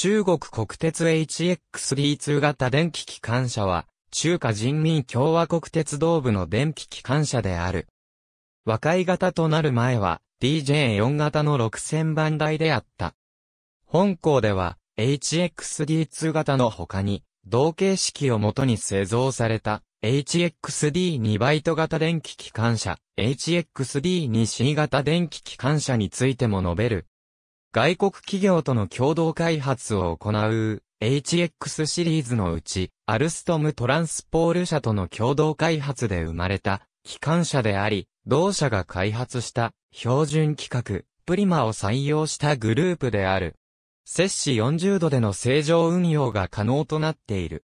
中国国鉄 h x d 2型電気機関車は、中華人民共和国鉄道部の電気機関車である。和解型となる前は、DJ4 型の6000番台であった。本校では、HXD2 型の他に、同形式をもとに製造された、HXD2 バイト型電気機関車、HXD2C 型電気機関車についても述べる外国企業との共同開発を行う HX シリーズのうち、アルストムトランスポール社との共同開発で生まれた機関車であり、同社が開発した標準規格プリマを採用したグループである。摂氏40度での正常運用が可能となっている。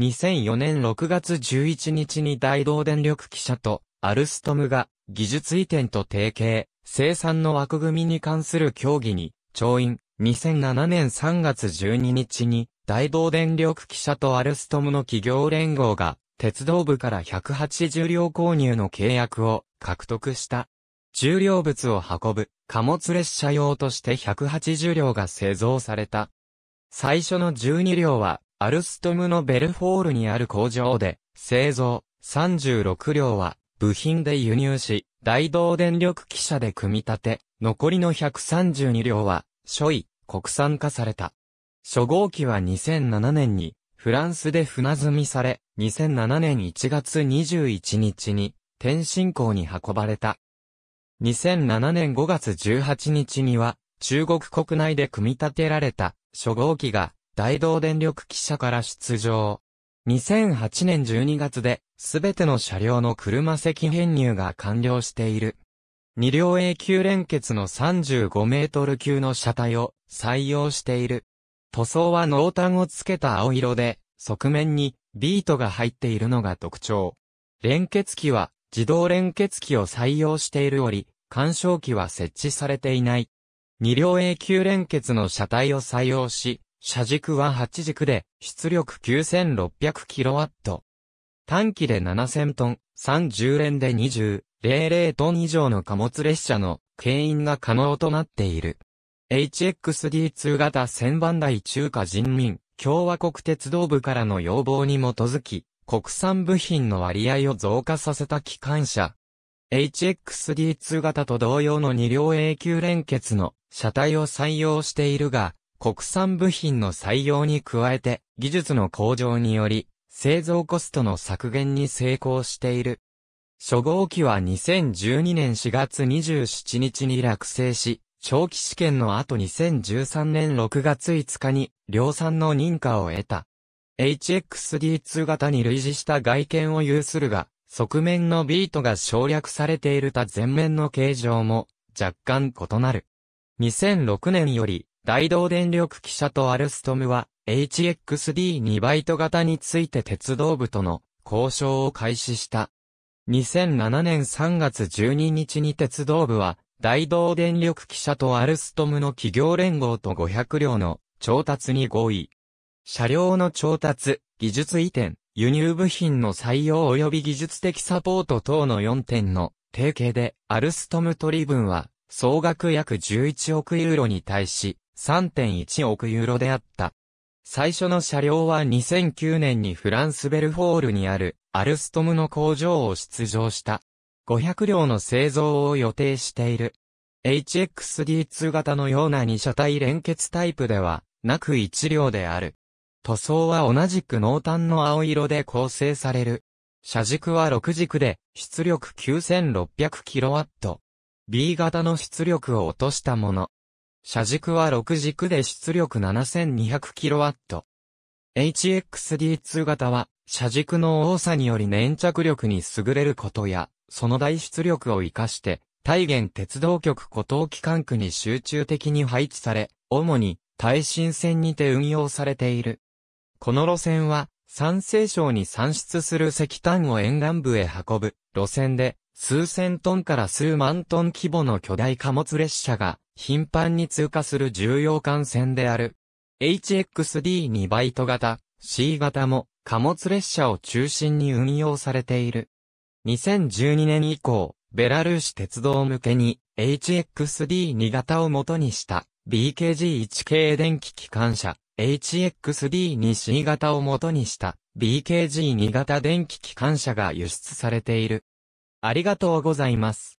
2004年6月11日に大道電力記者とアルストムが技術移転と提携、生産の枠組みに関する協議に、調印、2007年3月12日に、大同電力記者とアルストムの企業連合が、鉄道部から180両購入の契約を獲得した。重量物を運ぶ貨物列車用として180両が製造された。最初の12両は、アルストムのベルフォールにある工場で製造、36両は部品で輸入し、大同電力汽車で組み立て、残りの132両は、初位、国産化された。初号機は2007年に、フランスで船積みされ、2007年1月21日に、天津港に運ばれた。2007年5月18日には、中国国内で組み立てられた、初号機が、大同電力汽車から出場。2008年12月で、すべての車両の車席編入が完了している。二両永久連結の35メートル級の車体を採用している。塗装は濃淡をつけた青色で、側面にビートが入っているのが特徴。連結機は自動連結機を採用しているより、干渉機は設置されていない。二両永久連結の車体を採用し、車軸は8軸で出力 9600kW。短期で7000トン、30連で20、00トン以上の貨物列車の牽引が可能となっている。HXD2 型1000番台中華人民共和国鉄道部からの要望に基づき、国産部品の割合を増加させた機関車。HXD2 型と同様の2両永久連結の車体を採用しているが、国産部品の採用に加えて、技術の向上により、製造コストの削減に成功している。初号機は2012年4月27日に落成し、長期試験の後2013年6月5日に量産の認可を得た。HXD2 型に類似した外見を有するが、側面のビートが省略されている他前面の形状も若干異なる。2006年より大動電力汽車とアルストムは HXD2 バイト型について鉄道部との交渉を開始した。2007年3月12日に鉄道部は、大道電力記者とアルストムの企業連合と500両の調達に合意。車両の調達、技術移転、輸入部品の採用及び技術的サポート等の4点の提携で、アルストム取り分は、総額約11億ユーロに対し、3.1億ユーロであった。最初の車両は2009年にフランスベルフォールにあるアルストムの工場を出場した。500両の製造を予定している。HXD2 型のような2車体連結タイプではなく1両である。塗装は同じく濃淡の青色で構成される。車軸は6軸で出力 9600kW。B 型の出力を落としたもの。車軸は6軸で出力 7200kW。HXD2 型は、車軸の多さにより粘着力に優れることや、その大出力を活かして、大元鉄道局古東機関区に集中的に配置され、主に耐震線にて運用されている。この路線は、山西省に産出する石炭を沿岸部へ運ぶ路線で、数千トンから数万トン規模の巨大貨物列車が頻繁に通過する重要幹線である。HXD2 バイト型、C 型も貨物列車を中心に運用されている。2012年以降、ベラルーシ鉄道向けに HXD2 型を元にした BKG1 系電気機関車、HXD2C 型を元にした BKG2 型電気機関車が輸出されている。ありがとうございます。